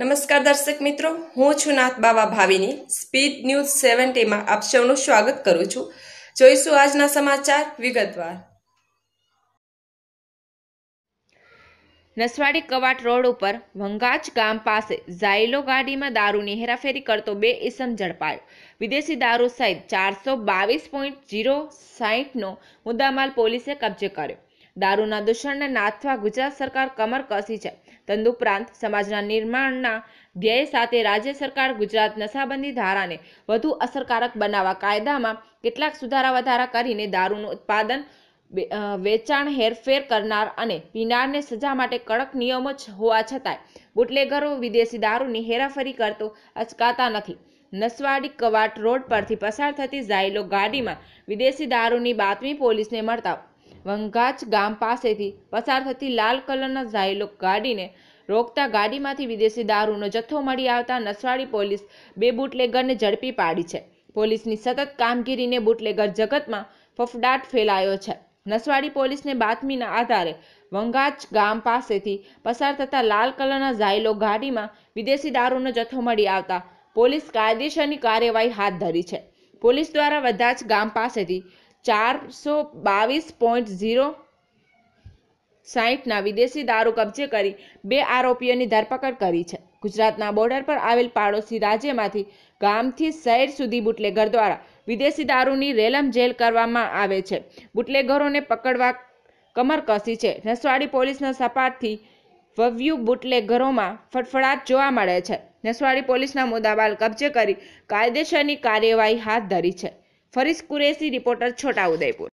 નમસ્કાર દર્શક મિત્રો હું છું નાથ બાવા ભાવિની સ્પીડ ન્યૂઝ સેવન્ટીમાં આપ સૌનું સ્વાગત કરું છું જોઈશું આજના સમાચાર વિગતવાર નસવાડી કવાટ રોડ ઉપર વંગાજ ગામ પાસે ઝાયલો ગાડીમાં દારૂની હેરાફેરી કરતો બે ઇસમ ઝડપાયો વિદેશી દારૂ સહિત ચારસો બાવીસ પોઈન્ટ જીરો સાહીઠનો મુદ્દામાલ પોલીસે કબજે કર્યો દારૂના દૂષણને નાથવા ગુજરાત સરકાર કમર કસી છે તદુપરાંત સમાજના નિર્માણના ધ્યેય સાથે રાજ્ય સરકાર ગુજરાત નશાબંધી ધારાને વધુ અસરકારક બનાવવા કાયદામાં કેટલાક સુધારા વધારા કરીને દારૂનું ઉત્પાદન વેચાણ હેરફેર કરનાર અને પીનારને સજા માટે કડક નિયમો જ હોવા છતાંય બુટલેગરો વિદેશી દારૂની હેરાફેરી કરતો અચકાતા નથી નસવાડી કવાટ રોડ પરથી પસાર થતી ઝાયલો ગાડીમાં વિદેશી દારૂની બાતમી પોલીસને મળતા વંગાચ ગામ પાસેથી પસાર થતી લાલ કલરના ઝાયલો ગાડીને રોકતા ગાડીમાંથી વિદેશી દારૂનો જથ્થો મળી આવતા નસવાડી પોલીસ બે બુટલેગરને ઝડપી પાડી છે પોલીસની સતત કામગીરીને બુટલેગર જગતમાં ફફડાટ ફેલાયો છે નસવાડી પોલીસને બાતમીના આધારે વંગાચ ગામ પાસેથી પસાર થતા લાલ કલરના ઝાયલો ગાડીમાં વિદેશી દારૂનો જથ્થો મળી આવતા પોલીસ કાયદેસરની કાર્યવાહી હાથ ધરી છે પોલીસ દ્વારા બધા જ ગામ પાસેથી ચારસો બાવીસ પોઈન્ટ ઝીરો સાહીઠના વિદેશી દારૂ કબજે કરી બે આરોપીઓની ધરપકડ કરી છે ગુજરાતના બોર્ડર પર આવેલ પાડોશી રાજ્યમાંથી ગામથી શહેર સુધી બુટલેગર દ્વારા વિદેશી દારૂની રેલમ જેલ કરવામાં આવે છે બુટલેગરોને પકડવા કમર કસી છે નસવાડી પોલીસના સપાટથી વવ્યુ બુટલેગરોમાં ફટફડાટ જોવા મળે છે નસવાડી પોલીસના મુદ્દાબાલ કબજે કરી કાયદેસરની કાર્યવાહી હાથ ધરી છે ફરીશ કુરેશી રિપોર્ટર છોટાઉદેપુર